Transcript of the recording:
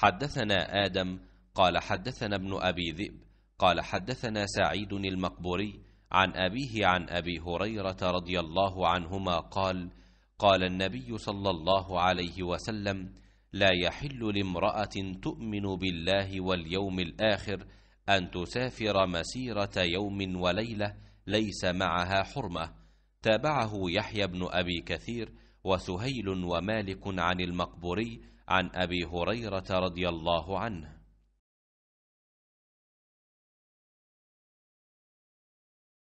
حدثنا آدم قال حدثنا ابن أبي ذئب قال حدثنا سعيد المقبوري عن أبيه عن أبي هريرة رضي الله عنهما قال قال النبي صلى الله عليه وسلم لا يحل لامرأة تؤمن بالله واليوم الآخر أن تسافر مسيرة يوم وليلة ليس معها حرمة تابعه يحيى بن أبي كثير وسهيل ومالك عن المقبوري عن أبي هريرة رضي الله عنه